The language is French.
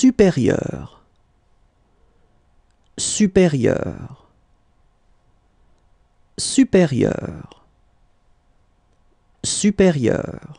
supérieur, supérieur, supérieur, supérieur.